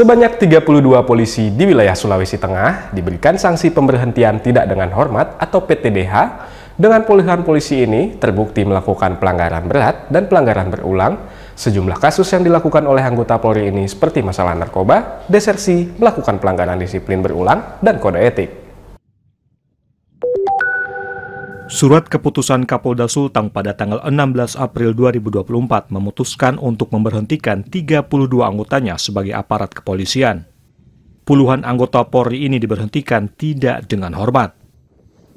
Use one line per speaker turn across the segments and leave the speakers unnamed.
Sebanyak 32 polisi di wilayah Sulawesi Tengah diberikan sanksi pemberhentian tidak dengan hormat atau PTDH dengan puluhan polisi ini terbukti melakukan pelanggaran berat dan pelanggaran berulang sejumlah kasus yang dilakukan oleh anggota Polri ini seperti masalah narkoba, desersi, melakukan pelanggaran disiplin berulang, dan kode etik.
Surat keputusan Kapolda Sultan pada tanggal 16 April 2024 memutuskan untuk memberhentikan 32 anggotanya sebagai aparat kepolisian. Puluhan anggota Polri ini diberhentikan tidak dengan hormat.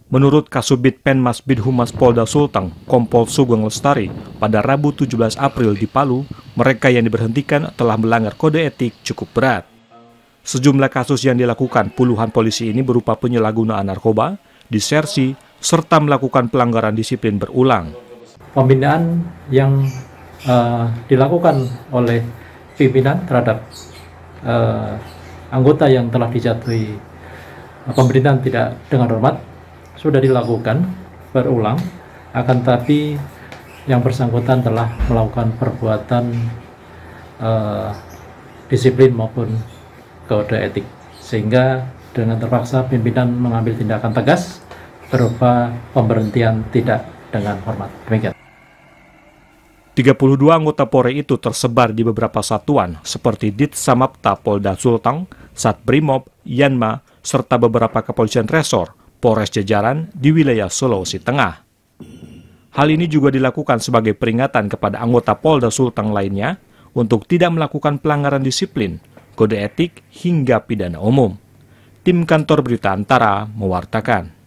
Menurut Kasubit Penmas Bidhumas Polda Sultan, Kompol Sugeng Lestari, pada Rabu 17 April di Palu, mereka yang diberhentikan telah melanggar kode etik cukup berat. Sejumlah kasus yang dilakukan puluhan polisi ini berupa penyalahgunaan narkoba, disersi, serta melakukan pelanggaran disiplin berulang.
Pembinaan yang uh, dilakukan oleh pimpinan terhadap uh, anggota yang telah dijatuhi eh, pemerintahan tidak dengan hormat sudah dilakukan berulang akan tapi yang bersangkutan telah melakukan perbuatan uh, disiplin maupun kode etik sehingga dengan terpaksa pimpinan mengambil tindakan tegas berupa pemberhentian tidak dengan hormat. Demikian. 32
anggota Polri itu tersebar di beberapa satuan seperti Dit Samapta Polda Sultang, Brimob, Yanma, serta beberapa kepolisian resor, Polres Jajaran di wilayah Sulawesi Tengah. Hal ini juga dilakukan sebagai peringatan kepada anggota Polda Sultang lainnya untuk tidak melakukan pelanggaran disiplin, kode etik, hingga pidana umum. Tim kantor berita Antara mewartakan.